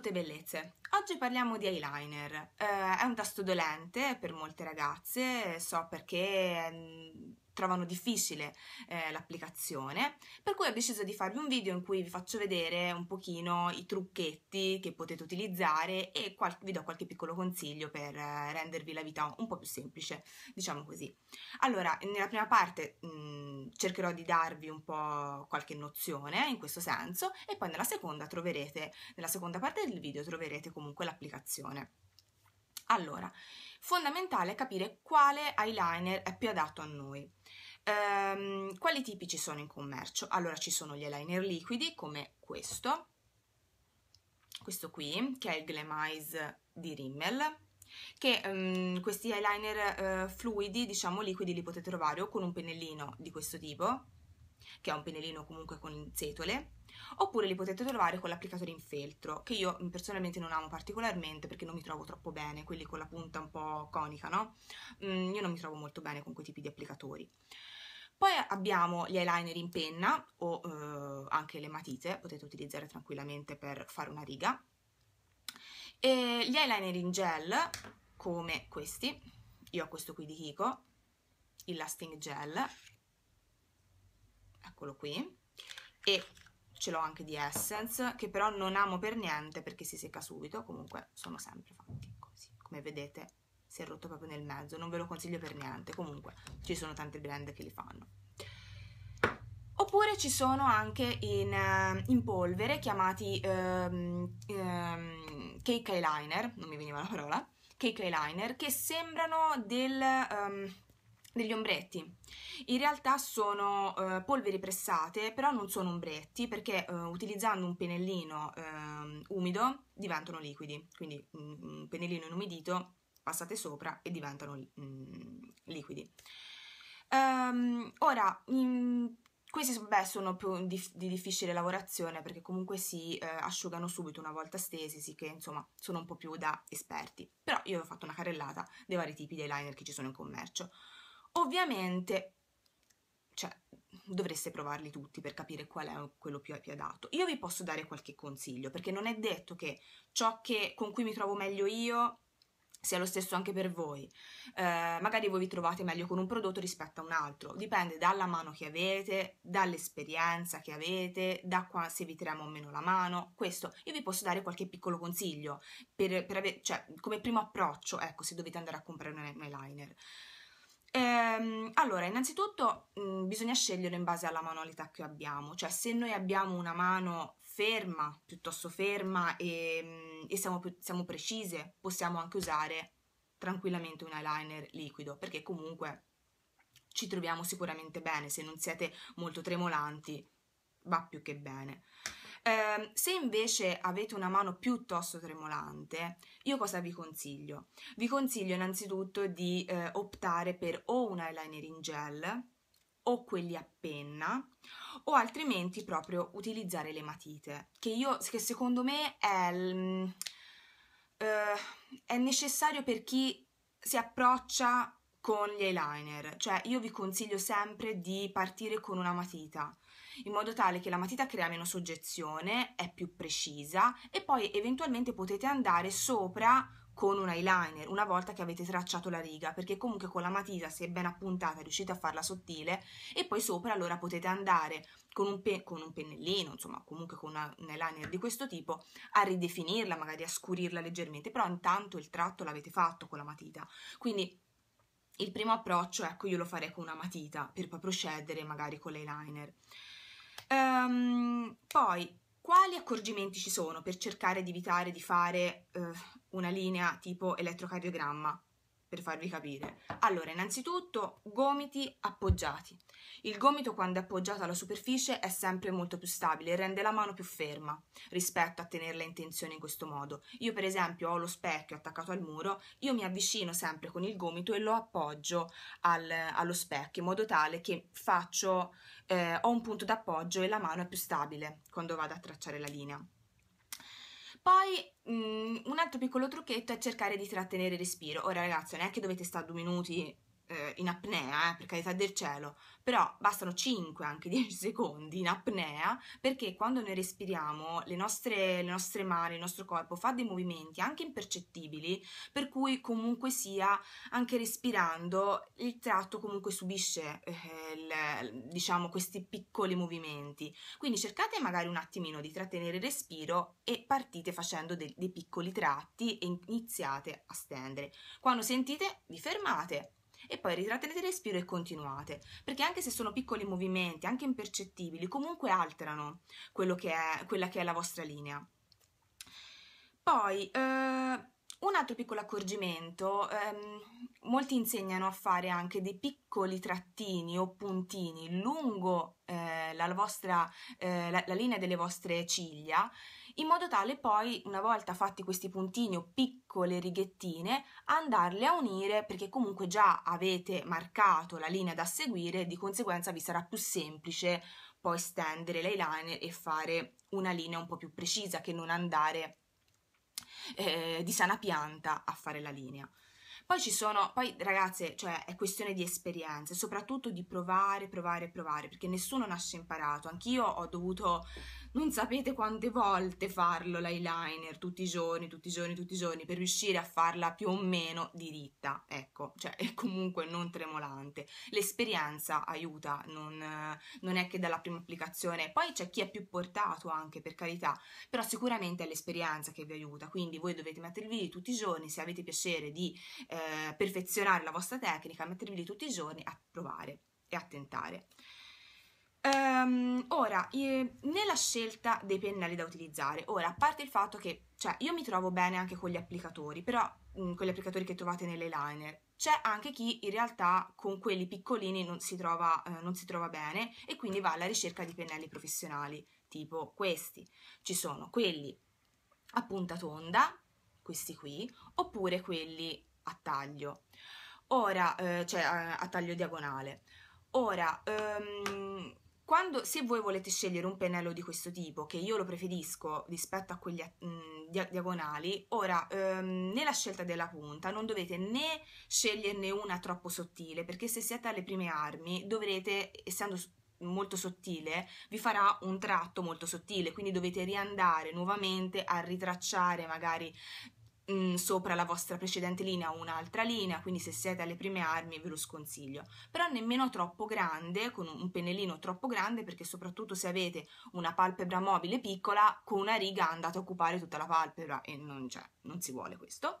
tutte bellezze. Oggi parliamo di eyeliner. Eh, è un tasto dolente per molte ragazze, so perché mm, trovano difficile eh, l'applicazione, per cui ho deciso di farvi un video in cui vi faccio vedere un pochino i trucchetti che potete utilizzare e vi do qualche piccolo consiglio per eh, rendervi la vita un po' più semplice, diciamo così. Allora, nella prima parte mh, mm, cercherò di darvi un po' qualche nozione in questo senso e poi nella seconda troverete, nella seconda parte del video troverete comunque l'applicazione. Allora, fondamentale capire quale eyeliner è più adatto a noi. Ehm, quali tipi ci sono in commercio? Allora ci sono gli eyeliner liquidi come questo, questo qui che è il Glamize di Rimmel, che um, questi eyeliner uh, fluidi, diciamo liquidi, li potete trovare o con un pennellino di questo tipo, che è un pennellino comunque con setole, oppure li potete trovare con l'applicatore in feltro, che io personalmente non amo particolarmente perché non mi trovo troppo bene, quelli con la punta un po' conica, no? Mm, io non mi trovo molto bene con quei tipi di applicatori. Poi abbiamo gli eyeliner in penna o eh, anche le matite, potete utilizzare tranquillamente per fare una riga. E gli eyeliner in gel, come questi, io ho questo qui di Kiko, il Lasting Gel, eccolo qui, e ce l'ho anche di Essence, che però non amo per niente perché si secca subito, comunque sono sempre fatti così, come vedete si è rotto proprio nel mezzo, non ve lo consiglio per niente, comunque ci sono tanti brand che li fanno. Oppure ci sono anche in, eh, in polvere chiamati um, um, cake eyeliner, non mi veniva la parola, cake eyeliner, che sembrano del... Um, degli ombretti. In realtà sono eh, polveri pressate, però non sono ombretti perché eh, utilizzando un pennellino eh, umido diventano liquidi, quindi mm, un pennellino inumidito passate sopra e diventano mm, liquidi. Um, ora, in, mm, questi beh, sono più di, di, difficile lavorazione perché comunque si eh, asciugano subito una volta stesi, sì che insomma sono un po' più da esperti, però io ho fatto una carrellata dei vari tipi di eyeliner che ci sono in commercio. Ovviamente, cioè, dovreste provarli tutti per capire qual è quello più, adatto. Io vi posso dare qualche consiglio, perché non è detto che ciò che, con cui mi trovo meglio io sia lo stesso anche per voi. Eh, magari voi vi trovate meglio con un prodotto rispetto a un altro, dipende dalla mano che avete, dall'esperienza che avete, da qua, se vi trema o meno la mano. Questo io vi posso dare qualche piccolo consiglio per, per ave- cioè, come primo approccio, ecco, se dovete andare a comprare un eyeliner. Ehm, allora, innanzitutto mh, mhmm, bisogna scegliere in base alla manualità che abbiamo, cioè se noi abbiamo una mano ferma, piuttosto ferma e, mhmm, e siamo, siamo precise, possiamo anche usare tranquillamente un eyeliner liquido, perché comunque ci troviamo sicuramente bene, se non siete molto tremolanti va più che bene. Eh, se invece avete una mano piuttosto tremolante, io cosa vi consiglio? Vi consiglio innanzitutto di eh, optare per o un eyeliner in gel o quelli a penna o altrimenti proprio utilizzare le matite, che, io, che secondo me è, mm, eh, è necessario per chi si approccia con gli eyeliner, cioè io vi consiglio sempre di partire con una matita in modo tale che la matita crea meno soggezione, è più precisa e poi eventualmente potete andare sopra con un eyeliner una volta che avete tracciato la riga perché comunque con la matita se è ben appuntata riuscite a farla sottile e poi sopra allora potete andare con un, pe- con un pennellino insomma comunque con una, un eyeliner di questo tipo a ridefinirla magari a scurirla leggermente però intanto il tratto l'avete fatto con la matita quindi il primo approccio, ecco, io lo farei con una matita per proprio scendere magari con l'eyeliner. Um, poi, quali accorgimenti ci sono per cercare di evitare di fare uh, una linea tipo elettrocardiogramma? per farvi capire. Allora, innanzitutto gomiti appoggiati. Il gomito quando è appoggiato alla superficie è sempre molto più stabile e rende la mano più ferma rispetto a tenerla in tensione in questo modo. Io per esempio ho lo specchio attaccato al muro, io mi avvicino sempre con il gomito e lo appoggio al, allo specchio in modo tale che faccio, eh, ho un punto d'appoggio e la mano è più stabile quando vado a tracciare la linea. Poi mh, mm, un altro piccolo trucchetto è cercare di trattenere il respiro. Ora ragazzi, non è che dovete stare due minuti eh, in apnea, eh, per carità del cielo, però bastano 5, anche 10 secondi in apnea, perché quando noi respiriamo le nostre, le nostre mani, il nostro corpo fa dei movimenti anche impercettibili, per cui comunque sia, anche respirando, il tratto comunque subisce eh, il, diciamo, questi piccoli movimenti. Quindi cercate magari un attimino di trattenere il respiro e partite facendo de- dei piccoli tratti e iniziate a stendere. Quando sentite vi fermate e poi ritrattenete il respiro e continuate, perché anche se sono piccoli movimenti, anche impercettibili, comunque alterano che è, quella che è la vostra linea. Poi, eh, un altro piccolo accorgimento, ehm, molti insegnano a fare anche dei piccoli trattini o puntini lungo eh, la, vostra, eh, la, la linea delle vostre ciglia in modo tale poi, una volta fatti questi puntini o piccole righettine, andarle a unire perché comunque già avete marcato la linea da seguire, di conseguenza vi sarà più semplice poi stendere l'eyeliner e fare una linea un po' più precisa che non andare eh, di sana pianta a fare la linea. Poi ci sono, poi ragazze, cioè è questione di esperienze, soprattutto di provare, provare, provare, perché nessuno nasce imparato. Anch'io ho dovuto non sapete quante volte farlo l'eyeliner tutti i giorni, tutti i giorni, tutti i giorni per riuscire a farla più o meno diritta, ecco, cioè è comunque non tremolante. L'esperienza aiuta, non, non è che dalla prima applicazione, poi c'è chi è più portato anche per carità, però sicuramente è l'esperienza che vi aiuta, quindi voi dovete mettervi lì tutti i giorni, se avete piacere di eh, perfezionare la vostra tecnica, mettervi lì tutti i giorni a provare e a tentare. Um, ora, nella scelta dei pennelli da utilizzare, ora, a parte il fatto che, cioè, io mi trovo bene anche con gli applicatori, però mm, con gli applicatori che trovate nelle liner, c'è anche chi in realtà con quelli piccolini non si, trova, eh, non si trova bene e quindi va alla ricerca di pennelli professionali, tipo questi. Ci sono quelli a punta tonda, questi qui, oppure quelli a taglio, ora, eh, cioè a, eh, a taglio diagonale. Ora, um, quando, se voi volete scegliere un pennello di questo tipo, che io lo preferisco rispetto a quelli mh, mhmm, diagonali, ora ehm, nella scelta della punta non dovete né sceglierne una troppo sottile, perché se siete alle prime armi dovrete, essendo molto sottile, vi farà un tratto molto sottile, quindi dovete riandare nuovamente a ritracciare magari mh, mm, sopra la vostra precedente linea o un'altra linea, quindi se siete alle prime armi ve lo sconsiglio, però nemmeno troppo grande, con un pennellino troppo grande perché soprattutto se avete una palpebra mobile piccola, con una riga andate a occupare tutta la palpebra e non, cioè, non si vuole questo.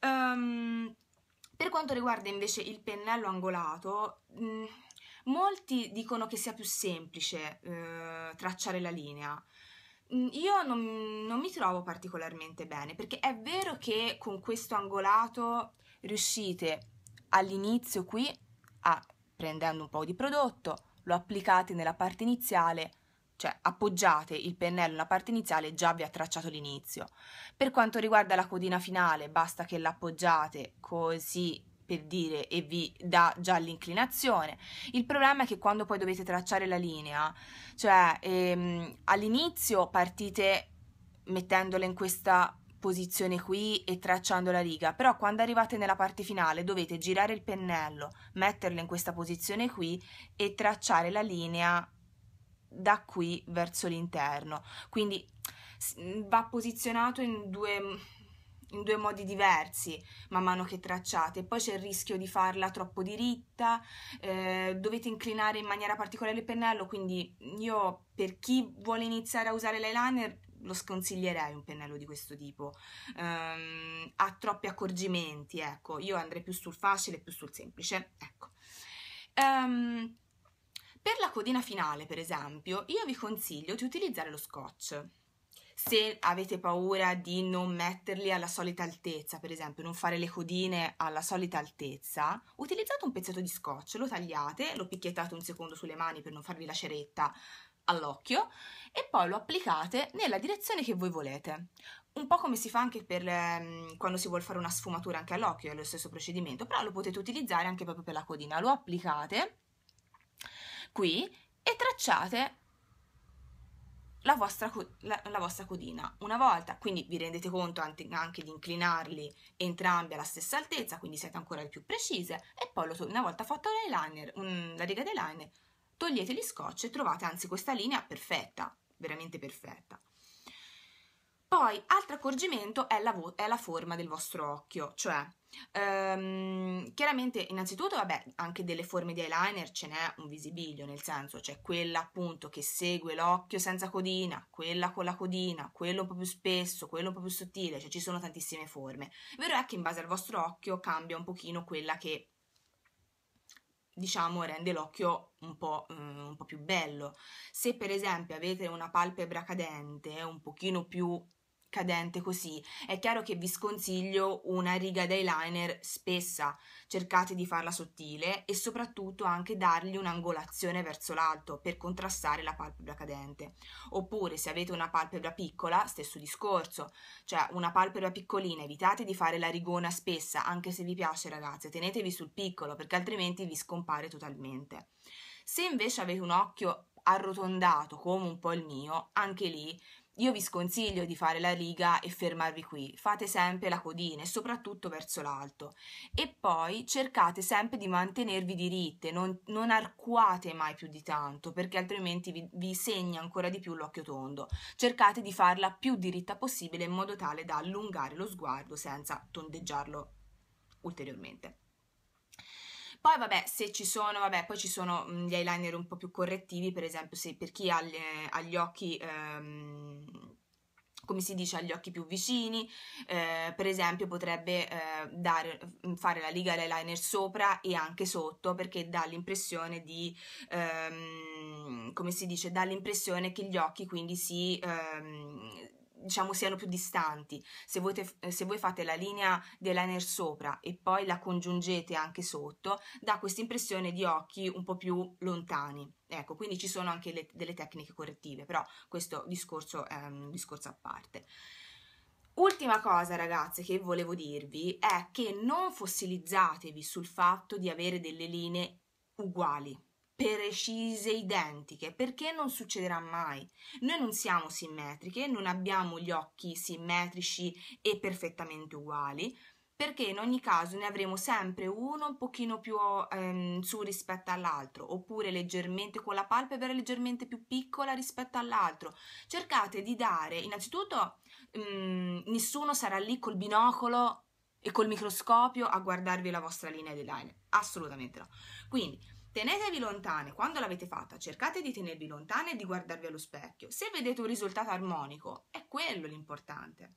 Um, per quanto riguarda invece il pennello angolato, mh, mm, molti dicono che sia più semplice eh, tracciare la linea, Mhmm, io non, non mi trovo particolarmente bene perché è vero che con questo angolato riuscite all'inizio qui a prendendo un po' di prodotto, lo applicate nella parte iniziale, cioè appoggiate il pennello nella parte iniziale già vi ha tracciato l'inizio. Per quanto riguarda la codina finale, basta che l'appoggiate così per dire e vi dà già l'inclinazione. Il problema è che quando poi dovete tracciare la linea, cioè ehm, all'inizio partite mettendola in questa posizione qui e tracciando la riga, però quando arrivate nella parte finale dovete girare il pennello, metterla in questa posizione qui e tracciare la linea da qui verso l'interno. Quindi va posizionato in due in due modi diversi man mano che tracciate. Poi c'è il rischio di farla troppo diritta, eh, dovete inclinare in maniera particolare il pennello, quindi io per chi vuole iniziare a usare l'eyeliner lo sconsiglierei un pennello di questo tipo. Um, ha troppi accorgimenti, ecco, io andrei più sul facile, più sul semplice, ecco. Um, per la codina finale, per esempio, io vi consiglio di utilizzare lo scotch se avete paura di non metterli alla solita altezza, per esempio, non fare le codine alla solita altezza, utilizzate un pezzetto di scotch, lo tagliate, lo picchiettate un secondo sulle mani per non farvi la ceretta all'occhio e poi lo applicate nella direzione che voi volete. Un po' come si fa anche per ehm, quando si vuole fare una sfumatura anche all'occhio, è lo stesso procedimento, però lo potete utilizzare anche proprio per la codina. Lo applicate qui e tracciate la vostra, la, la vostra, codina una volta, quindi vi rendete conto anche, di inclinarli entrambi alla stessa altezza, quindi siete ancora più precise e poi lo, una volta fatto l'eyeliner, un, la riga di eyeliner, togliete gli scotch e trovate anzi questa linea perfetta, veramente perfetta. Poi, altro accorgimento è la, vo- è la forma del vostro occhio, cioè Um, chiaramente, innanzitutto, vabbè, anche delle forme di eyeliner ce n'è un visibilio, nel senso c'è cioè quella appunto che segue l'occhio senza codina, quella con la codina, quello un po' più spesso, quello un po' più sottile, cioè ci sono tantissime forme. Vero è che in base al vostro occhio cambia un pochino quella che diciamo rende l'occhio un po', um, un po più bello. Se per esempio avete una palpebra cadente, un pochino più cadente così. È chiaro che vi sconsiglio una riga d'eyeliner spessa, cercate di farla sottile e soprattutto anche dargli un'angolazione verso l'alto per contrastare la palpebra cadente. Oppure se avete una palpebra piccola, stesso discorso, cioè una palpebra piccolina, evitate di fare la rigona spessa, anche se vi piace ragazze, tenetevi sul piccolo perché altrimenti vi scompare totalmente. Se invece avete un occhio arrotondato come un po' il mio, anche lì io vi sconsiglio di fare la riga e fermarvi qui, fate sempre la codina e soprattutto verso l'alto. E poi cercate sempre di mantenervi diritte, non, non arcuate mai più di tanto perché altrimenti vi, vi segna ancora di più l'occhio tondo. Cercate di farla più diritta possibile in modo tale da allungare lo sguardo senza tondeggiarlo ulteriormente. Poi vabbè, se ci sono, vabbè, poi ci sono mhmm, gli eyeliner un po' più correttivi, per esempio se per chi ha, le, ha gli occhi... Ehm, come si dice, agli occhi più vicini, eh, per esempio potrebbe eh, dare, mhmm, fare la liga eyeliner sopra e anche sotto perché dà l'impressione di, ehm, come si dice, dà l'impressione che gli occhi quindi si, ehm, diciamo siano più distanti. Se voi, te, eh, se voi fate la linea dell'aner sopra e poi la congiungete anche sotto, dà questa impressione di occhi un po' più lontani. Ecco, quindi ci sono anche le, delle tecniche correttive, però questo discorso è un discorso a parte. Ultima cosa, ragazze, che volevo dirvi è che non fossilizzatevi sul fatto di avere delle linee uguali precise, identiche, perché non succederà mai. Noi non siamo simmetriche, non abbiamo gli occhi simmetrici e perfettamente uguali, perché in ogni caso ne avremo sempre uno un pochino più ehm, su rispetto all'altro, oppure leggermente con la palpebra leggermente più piccola rispetto all'altro. Cercate di dare, innanzitutto, mh, mm, nessuno sarà lì col binocolo e col microscopio a guardarvi la vostra linea di line, assolutamente no. Quindi Tenetevi lontane, quando l'avete fatta, cercate di tenervi lontane e di guardarvi allo specchio. Se vedete un risultato armonico, è quello l'importante.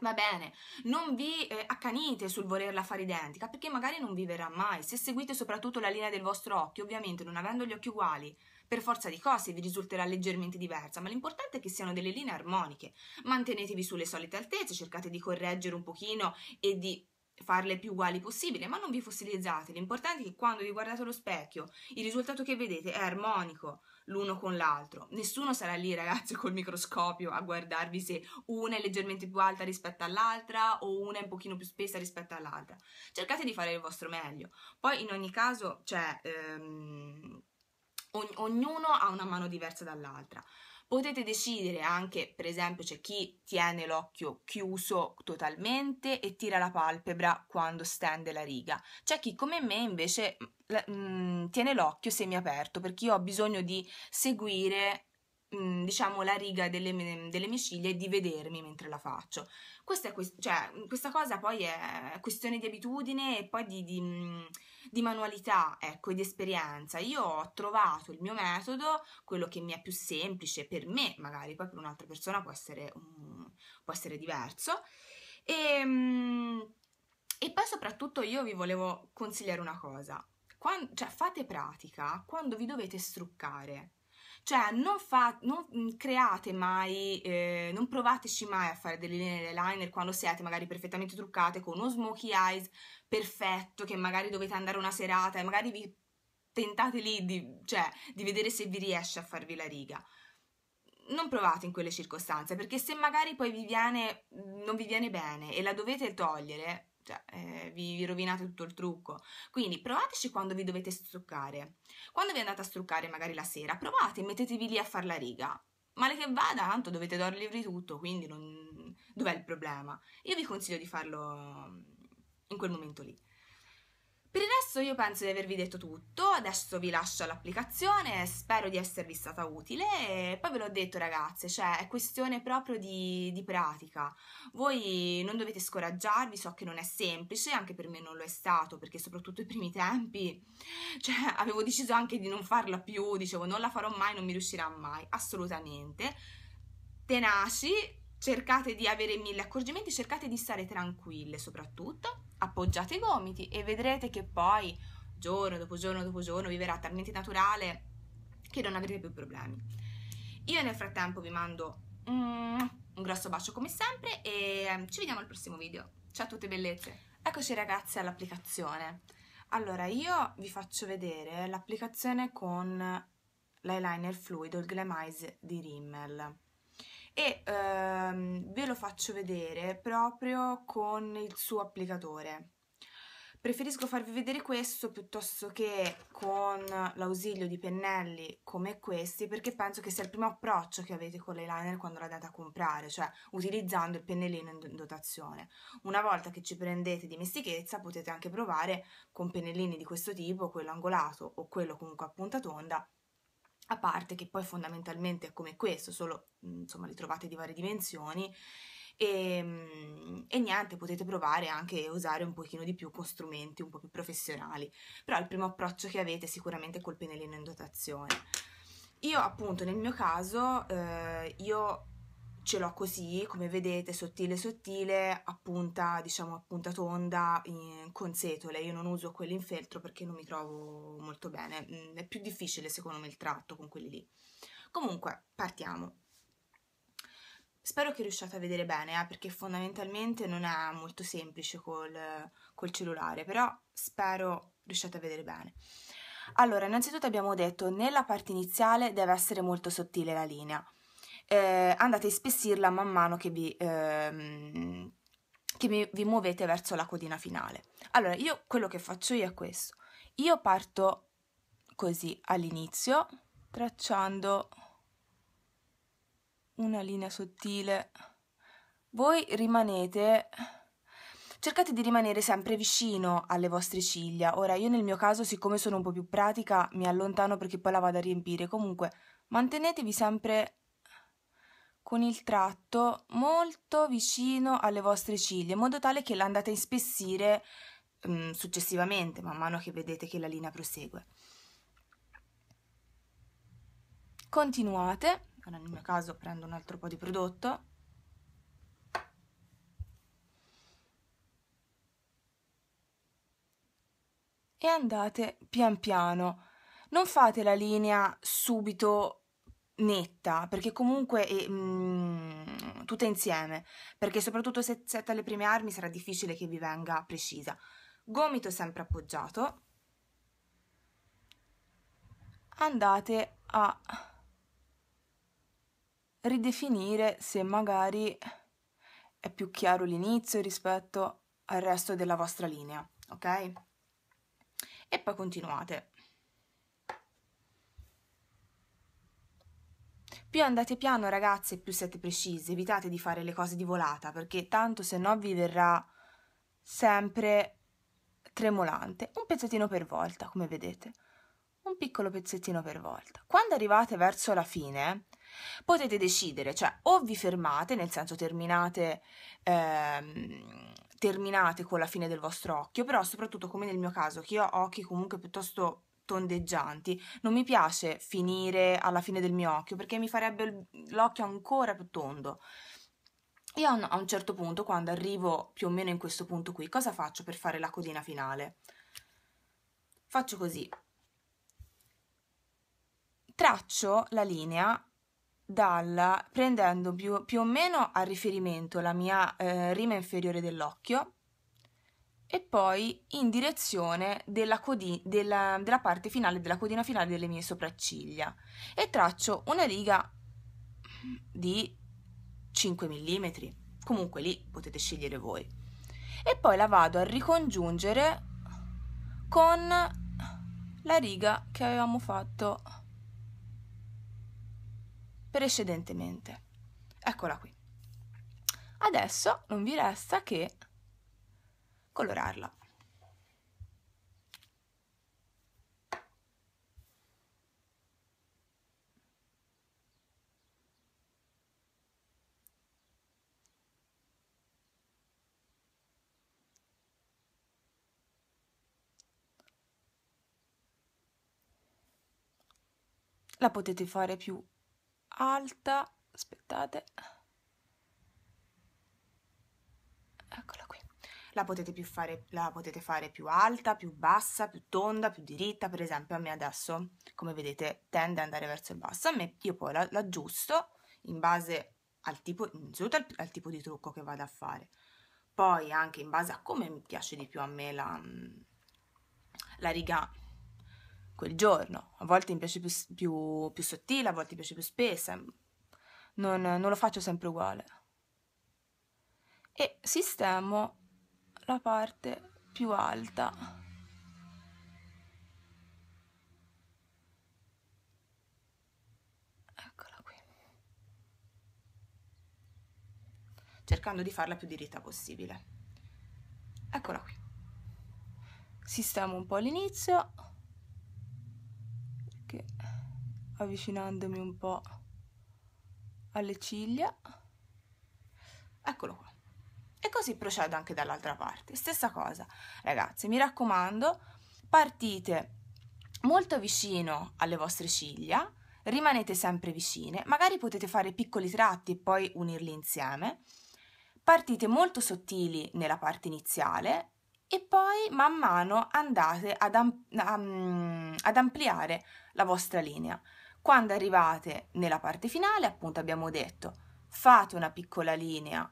Va bene, non vi eh, accanite sul volerla fare identica perché magari non vi verrà mai. Se seguite soprattutto la linea del vostro occhio, ovviamente non avendo gli occhi uguali, per forza di cose vi risulterà leggermente diversa, ma l'importante è che siano delle linee armoniche. Mantenetevi sulle solite altezze, cercate di correggere un pochino e di farle più uguali possibile, ma non vi fossilizzate. L'importante è che quando vi guardate allo specchio, il risultato che vedete è armonico l'uno con l'altro. Nessuno sarà lì, ragazzi, col microscopio a guardarvi se una è leggermente più alta rispetto all'altra o una è un pochino più spessa rispetto all'altra. Cercate di fare il vostro meglio. Poi in ogni caso, cioè, ehm, ognuno ha una mano diversa dall'altra. Potete decidere anche, per esempio, c'è chi tiene l'occhio chiuso totalmente e tira la palpebra quando stende la riga. C'è chi come me invece mm, tiene l'occhio semiaperto perché io ho bisogno di seguire Mhmm, diciamo la riga delle, delle, mie ciglia e di vedermi mentre la faccio questa, que- cioè, mhmm, questa cosa poi è questione di abitudine e poi di, di, mhmm, di manualità ecco, di esperienza io ho trovato il mio metodo quello che mi è più semplice per me magari poi per un'altra persona può essere, um, può essere diverso e, ehm, mh, e poi soprattutto io vi volevo consigliare una cosa. Quando, cioè, fate pratica quando vi dovete struccare. Cioè, non, fa, non create mai, eh, non provateci mai a fare delle linee eyeliner quando siete magari perfettamente truccate con uno smokey eyes perfetto, che magari dovete andare una serata e magari vi tentate lì di, cioè, di vedere se vi riesce a farvi la riga non provate in quelle circostanze, perché se magari poi vi viene, non vi viene bene e la dovete togliere, cioè, eh, vi, vi, rovinate tutto il trucco. Quindi provateci quando vi dovete struccare. Quando vi andate a struccare magari la sera, provate, mettetevi lì a fare la riga. Male che vada, tanto dovete dormirvi tutto, quindi non... dov'è il problema? Io vi consiglio di farlo in quel momento lì. Per il resto io penso di avervi detto tutto, adesso vi lascio all'applicazione, spero di esservi stata utile e poi ve l'ho detto ragazze, cioè è questione proprio di, di pratica. Voi non dovete scoraggiarvi, so che non è semplice, anche per me non lo è stato perché soprattutto i primi tempi, cioè avevo deciso anche di non farla più, dicevo non la farò mai, non mi riuscirà mai, assolutamente. Tenaci, cercate di avere mille accorgimenti, cercate di stare tranquille soprattutto appoggiate i gomiti e vedrete che poi giorno dopo giorno dopo giorno vi verrà talmente naturale che non avrete più problemi. Io nel frattempo vi mando mm, un grosso bacio come sempre e ehm, ci vediamo al prossimo video. Ciao a tutte bellezze! Eccoci ragazzi all'applicazione. Allora io vi faccio vedere l'applicazione con l'eyeliner fluido, il Glamize di Rimmel e ehm, ve lo faccio vedere proprio con il suo applicatore. Preferisco farvi vedere questo piuttosto che con l'ausilio di pennelli come questi perché penso che sia il primo approccio che avete con l'eyeliner quando l'andate a comprare, cioè utilizzando il pennellino in dotazione. Una volta che ci prendete dimestichezza potete anche provare con pennellini di questo tipo, quello angolato o quello comunque a punta tonda, a parte che poi fondamentalmente è come questo, solo mhmm, insomma li trovate di varie dimensioni e, ehm, e, niente, potete provare anche a usare un pochino di più con strumenti un po' più professionali, però il primo approccio che avete è sicuramente col pennellino in dotazione. Io appunto nel mio caso eh, io ce l'ho così, come vedete, sottile sottile, a punta, diciamo, a punta tonda, in, con setole. Io non uso quelli in feltro perché non mi trovo molto bene. Mm, è più difficile, secondo me, il tratto con quelli lì. Comunque, partiamo. Spero che riusciate a vedere bene, eh, perché fondamentalmente non è molto semplice col, col cellulare, però spero riusciate a vedere bene. Allora, innanzitutto abbiamo detto, nella parte iniziale deve essere molto sottile la linea eh, andate a spessirla man mano che vi... Ehm, che vi, vi muovete verso la codina finale. Allora, io quello che faccio io è questo. Io parto così all'inizio, tracciando una linea sottile. Voi rimanete cercate di rimanere sempre vicino alle vostre ciglia. Ora, io nel mio caso, siccome sono un po' più pratica, mi allontano perché poi la vado a riempire. Comunque, mantenetevi sempre con il tratto molto vicino alle vostre ciglia, in modo tale che l'andate a ispessire mh, mm, successivamente, man mano che vedete che la linea prosegue. Continuate, ora nel mio caso prendo un altro po' di prodotto, e andate pian piano. Non fate la linea subito netta, perché comunque è, mh, mm, tutta insieme, perché soprattutto se siete alle prime armi sarà difficile che vi venga precisa. Gomito sempre appoggiato. Andate a ridefinire se magari è più chiaro l'inizio rispetto al resto della vostra linea, ok? E poi continuate. Più andate piano ragazze, più siete precise, evitate di fare le cose di volata, perché tanto se no vi verrà sempre tremolante, un pezzettino per volta, come vedete. Un piccolo pezzettino per volta. Quando arrivate verso la fine, potete decidere, cioè o vi fermate, nel senso terminate, ehm, terminate con la fine del vostro occhio, però soprattutto come nel mio caso, che io ho occhi comunque piuttosto tondeggianti. Non mi piace finire alla fine del mio occhio perché mi farebbe l'occhio ancora più tondo. Io a un certo punto, quando arrivo più o meno in questo punto qui, cosa faccio per fare la codina finale? Faccio così. Traccio la linea dalla, prendendo più, più o meno a riferimento la mia eh, rima inferiore dell'occhio e poi in direzione della, codi- della, della parte finale, della codina finale delle mie sopracciglia e traccio una riga di 5 mm, comunque lì potete scegliere voi. E poi la vado a ricongiungere con la riga che avevamo fatto precedentemente. Eccola qui. Adesso non vi resta che colorarla. la potete fare più alta aspettate eccola la potete, fare, la potete fare più alta, più bassa, più tonda, più diritta, per esempio a me adesso, come vedete, tende ad andare verso il basso, a me io poi l'aggiusto in base al tipo, al, al tipo di trucco che vado a fare, poi anche in base a come mi piace di più a me la, mm, la riga quel giorno, a volte mi piace più, più, più sottile, a volte mi piace più spessa, non, non lo faccio sempre uguale e sistemo la parte più alta eccola qui cercando di farla più diritta possibile eccola qui sistemo un po' l'inizio avvicinandomi un po' alle ciglia eccolo qua e così procedo anche dall'altra parte. Stessa cosa, ragazzi, mi raccomando, partite molto vicino alle vostre ciglia, rimanete sempre vicine, magari potete fare piccoli tratti e poi unirli insieme. Partite molto sottili nella parte iniziale e poi man mano andate ad, am- ad ampliare la vostra linea. Quando arrivate nella parte finale, appunto abbiamo detto, fate una piccola linea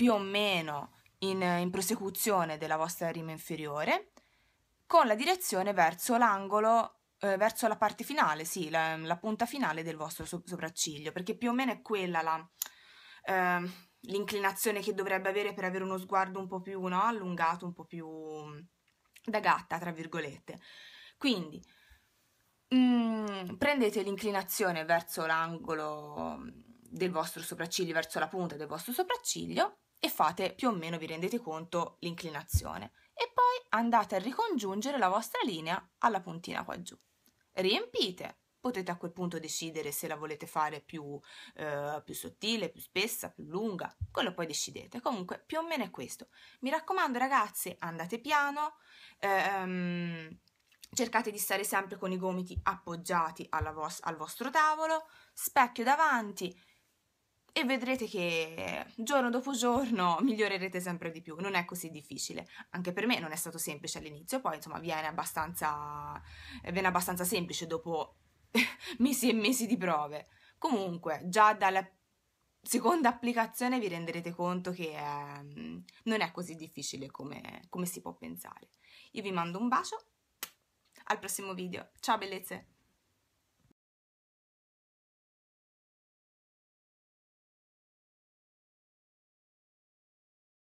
più o meno in, eh, in prosecuzione della vostra rima inferiore, con la direzione verso l'angolo eh, verso la parte finale, sì, la, la punta finale del vostro so- sopracciglio, perché più o meno è quella la, eh, l'inclinazione che dovrebbe avere per avere uno sguardo un po' più no? allungato, un po' più da gatta, tra virgolette. Quindi mh, mm, prendete l'inclinazione verso l'angolo del vostro sopracciglio, verso la punta del vostro sopracciglio e fate più o meno, vi rendete conto, l'inclinazione. E poi andate a ricongiungere la vostra linea alla puntina qua giù. Riempite. Potete a quel punto decidere se la volete fare più, eh, più sottile, più spessa, più lunga, quello poi decidete. Comunque più o meno è questo. Mi raccomando ragazzi, andate piano, ehm, cercate di stare sempre con i gomiti appoggiati vo- al vostro tavolo, specchio davanti, e vedrete che giorno dopo giorno migliorerete sempre di più, non è così difficile. Anche per me non è stato semplice all'inizio, poi insomma viene abbastanza, viene abbastanza semplice dopo mesi e mesi di prove. Comunque, già dalla seconda applicazione vi renderete conto che è, ehm, non è così difficile come, come si può pensare. Io vi mando un bacio, al prossimo video, ciao bellezze!